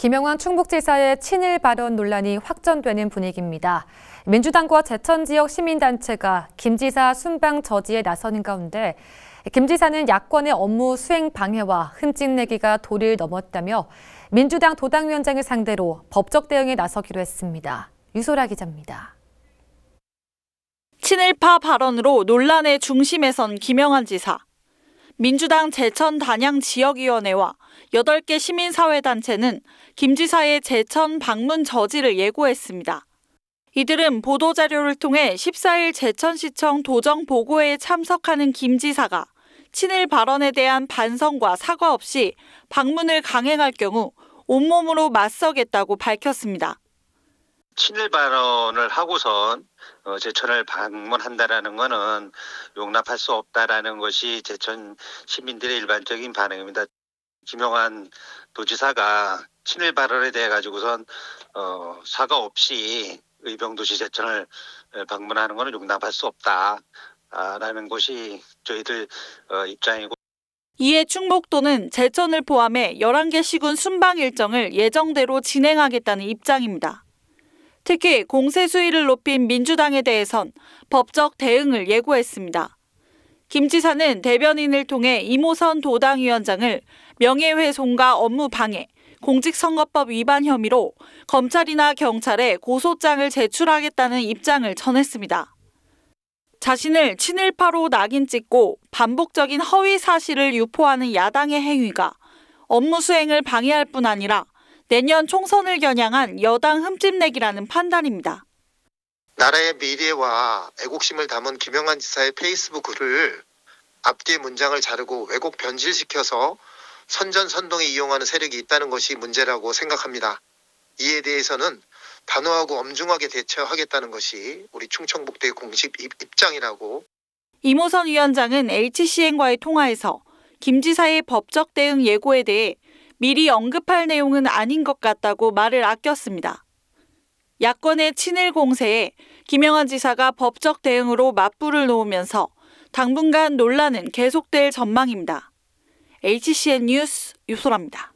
김영환 충북지사의 친일 발언 논란이 확전되는 분위기입니다. 민주당과 제천 지역 시민단체가 김 지사 순방 저지에 나서는 가운데 김 지사는 야권의 업무 수행 방해와 흠집내기가 도를 넘었다며 민주당 도당위원장을 상대로 법적 대응에 나서기로 했습니다. 유소라 기자입니다. 친일파 발언으로 논란의 중심에 선 김영환 지사. 민주당 제천 단양 지역위원회와 8개 시민사회단체는 김 지사의 제천 방문 저지를 예고했습니다. 이들은 보도자료를 통해 14일 제천시청 도정보고회에 참석하는 김 지사가 친일 발언에 대한 반성과 사과 없이 방문을 강행할 경우 온몸으로 맞서겠다고 밝혔습니다. 친일 발언을 하고선 어, 제천을 방문한다라는 것은 용납할 수 없다라는 것이 제천 시민들의 일반적인 반응입니다. 김용환 도지사가 친일 발언에 대해 가지고선 어, 사과 없이 의병도시 제천을 방문하는 것은 용납할 수 없다라는 것이 저희들 어, 입장이고. 이에 충북도는 제천을 포함해 11개 시군 순방 일정을 예정대로 진행하겠다는 입장입니다. 특히 공세 수위를 높인 민주당에 대해선 법적 대응을 예고했습니다. 김 지사는 대변인을 통해 이모선 도당위원장을 명예훼손과 업무 방해, 공직선거법 위반 혐의로 검찰이나 경찰에 고소장을 제출하겠다는 입장을 전했습니다. 자신을 친일파로 낙인 찍고 반복적인 허위 사실을 유포하는 야당의 행위가 업무 수행을 방해할 뿐 아니라 내년 총선을 겨냥한 여당 흠집내기라는 판단입니다. 나라의 미래와 애국심을 담은 김영환 지사의 페이스북 글을 앞뒤 문장을 자르고 왜곡 변질시켜서 선전선동에 이용하는 세력이 있다는 것이 문제라고 생각합니다. 이에 대해서는 단호하고 엄중하게 대처하겠다는 것이 우리 충청북대의 공식 입장이라고 이모선 위원장은 HCN과의 통화에서 김 지사의 법적 대응 예고에 대해 미리 언급할 내용은 아닌 것 같다고 말을 아꼈습니다. 야권의 친일 공세에 김영환 지사가 법적 대응으로 맞불을 놓으면서 당분간 논란은 계속될 전망입니다. HCN 뉴스 유소라입니다.